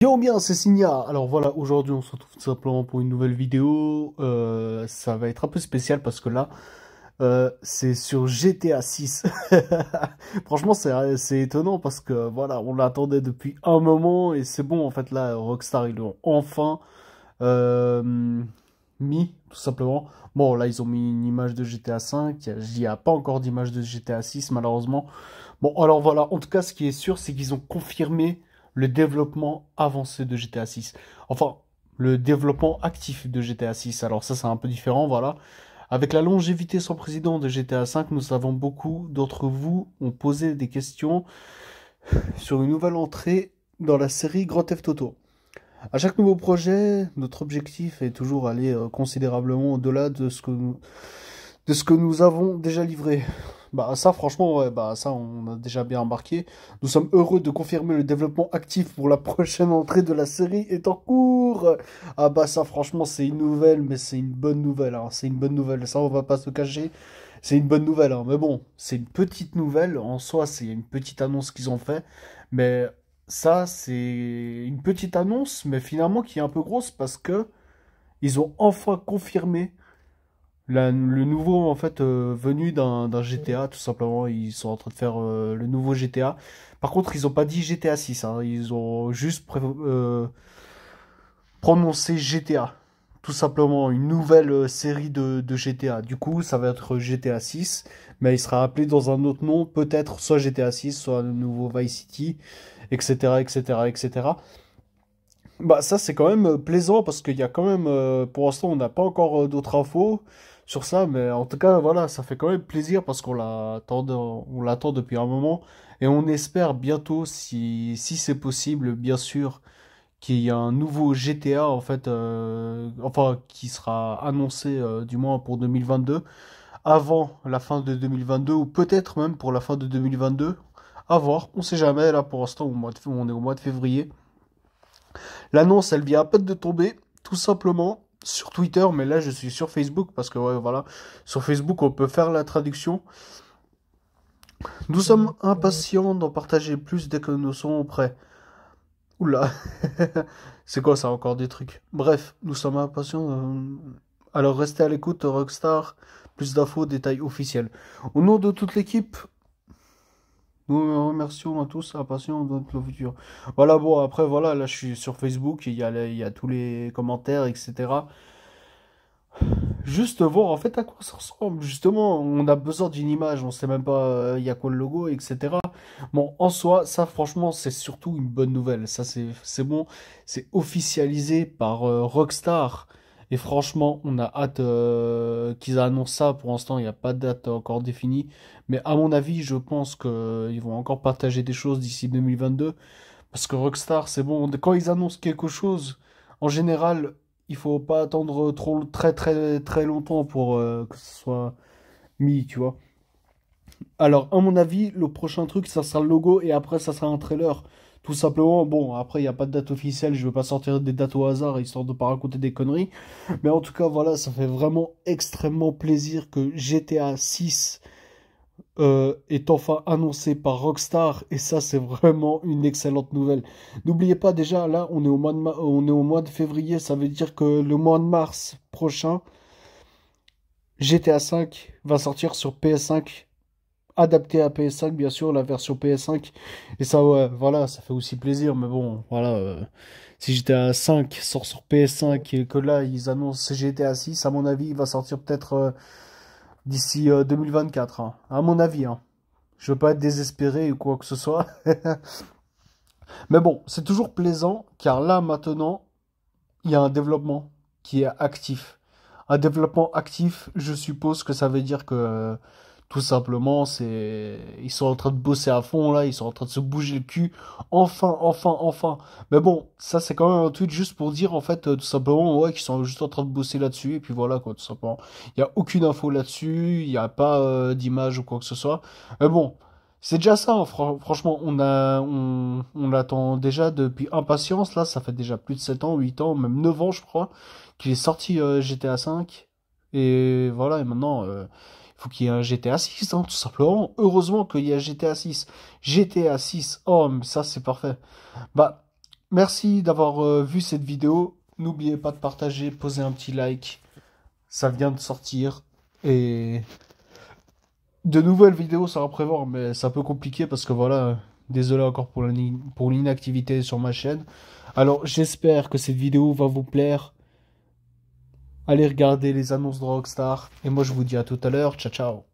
Yo bien c'est Signa Alors voilà, aujourd'hui on se retrouve tout simplement pour une nouvelle vidéo. Euh, ça va être un peu spécial parce que là, euh, c'est sur GTA 6. Franchement c'est étonnant parce que voilà, on l'attendait depuis un moment et c'est bon en fait là, Rockstar ils l'ont enfin euh, mis tout simplement. Bon là ils ont mis une image de GTA 5, il n'y a pas encore d'image de GTA 6 malheureusement. Bon alors voilà, en tout cas ce qui est sûr c'est qu'ils ont confirmé le développement avancé de GTA 6. Enfin, le développement actif de GTA 6. Alors ça, c'est un peu différent, voilà. Avec la longévité sans président de GTA 5, nous savons beaucoup d'entre vous ont posé des questions sur une nouvelle entrée dans la série Grand Theft Auto. À chaque nouveau projet, notre objectif est toujours aller euh, considérablement au-delà de ce que nous avons déjà livré. Bah ça franchement ouais, bah ça on a déjà bien embarqué. Nous sommes heureux de confirmer le développement actif pour la prochaine entrée de la série est en cours. Ah bah ça franchement c'est une nouvelle mais c'est une bonne nouvelle hein. c'est une bonne nouvelle ça on va pas se cacher. C'est une bonne nouvelle hein. mais bon, c'est une petite nouvelle en soi, c'est une petite annonce qu'ils ont fait mais ça c'est une petite annonce mais finalement qui est un peu grosse parce que ils ont enfin confirmé le nouveau en fait euh, venu d'un GTA tout simplement ils sont en train de faire euh, le nouveau GTA par contre ils ont pas dit GTA 6 hein. ils ont juste euh, prononcé GTA tout simplement une nouvelle série de, GTA du coup ça va être GTA 6 mais il sera appelé dans un autre nom peut-être soit GTA 6 soit le nouveau Vice City etc etc etc bah ça c'est quand même plaisant parce qu'il y a quand même pour l'instant on n'a pas encore d'autres infos sur ça. Mais en tout cas, voilà, ça fait quand même plaisir parce qu'on l'attend, on l'attend depuis un moment. Et on espère bientôt, si, si c'est possible, bien sûr, qu'il y a un nouveau GTA, en fait, euh, enfin, qui sera annoncé, euh, du moins pour 2022, avant la fin de 2022, ou peut-être même pour la fin de 2022. À voir, on sait jamais, là, pour l'instant, on est au mois de février. L'annonce, elle vient à peine de tomber, tout simplement sur Twitter, mais là je suis sur Facebook parce que ouais, voilà, sur Facebook on peut faire la traduction. Nous sommes impatients d'en partager plus dès que nous sommes prêts. Oula, c'est quoi ça encore des trucs Bref, nous sommes impatients. Euh, alors restez à l'écoute, Rockstar. Plus d'infos, détails officiels. Au nom de toute l'équipe, nous remercions à tous la passion de notre futur. Voilà, bon, après, voilà, là, je suis sur Facebook, il y a, il y a tous les commentaires, etc. Juste voir, en fait, à quoi ça ressemble. Justement, on a besoin d'une image, on sait même pas, euh, il y a quoi le logo, etc. Bon, en soi, ça, franchement, c'est surtout une bonne nouvelle. Ça, c'est bon, c'est officialisé par euh, Rockstar et franchement, on a hâte euh, qu'ils annoncent ça. Pour l'instant, il n'y a pas de date encore définie. Mais à mon avis, je pense qu'ils euh, vont encore partager des choses d'ici 2022. Parce que Rockstar, c'est bon. Quand ils annoncent quelque chose, en général, il ne faut pas attendre trop, très très très longtemps pour euh, que ce soit mis, tu vois. Alors, à mon avis, le prochain truc, ça sera le logo et après, ça sera un trailer. Tout simplement, bon, après, il n'y a pas de date officielle, je ne veux pas sortir des dates au hasard, histoire de pas raconter des conneries. Mais en tout cas, voilà, ça fait vraiment extrêmement plaisir que GTA 6 euh, est enfin annoncé par Rockstar, et ça, c'est vraiment une excellente nouvelle. N'oubliez pas, déjà, là, on est, au mois de on est au mois de février, ça veut dire que le mois de mars prochain, GTA 5 va sortir sur PS5 adapté à PS5, bien sûr, la version PS5. Et ça, voilà, ça fait aussi plaisir. Mais bon, voilà, euh, si si GTA 5 sort sur PS5 et que là, ils annoncent GTA 6, à mon avis, il va sortir peut-être euh, d'ici 2024. Euh, hein. à mon avis, hein. Je veux pas être désespéré ou quoi que ce soit. mais bon, c'est toujours plaisant, car là, maintenant, il y a un développement qui est actif. Un développement actif, je suppose que ça veut dire que tout simplement, c'est ils sont en train de bosser à fond là, ils sont en train de se bouger le cul. Enfin, enfin, enfin. Mais bon, ça c'est quand même un tweet juste pour dire en fait euh, tout simplement ouais qu'ils sont juste en train de bosser là-dessus et puis voilà quoi tout simplement. Il y a aucune info là-dessus, il n'y a pas euh, d'image ou quoi que ce soit. Mais bon, c'est déjà ça, hein. franchement, on a, on, on l'attend déjà depuis impatience, là, ça fait déjà plus de 7 ans, 8 ans, même 9 ans, je crois, qu'il est sorti euh, GTA V, et voilà, et maintenant, faut qu'il y ait un GTA 6, hein, tout simplement. Heureusement qu'il y a GTA 6. GTA 6, oh, mais ça c'est parfait. Bah, merci d'avoir euh, vu cette vidéo. N'oubliez pas de partager, poser un petit like. Ça vient de sortir. Et de nouvelles vidéos, ça va prévoir, mais c'est un peu compliqué parce que voilà, désolé encore pour l'inactivité sur ma chaîne. Alors j'espère que cette vidéo va vous plaire. Allez regarder les annonces de Rockstar. Et moi, je vous dis à tout à l'heure. Ciao, ciao.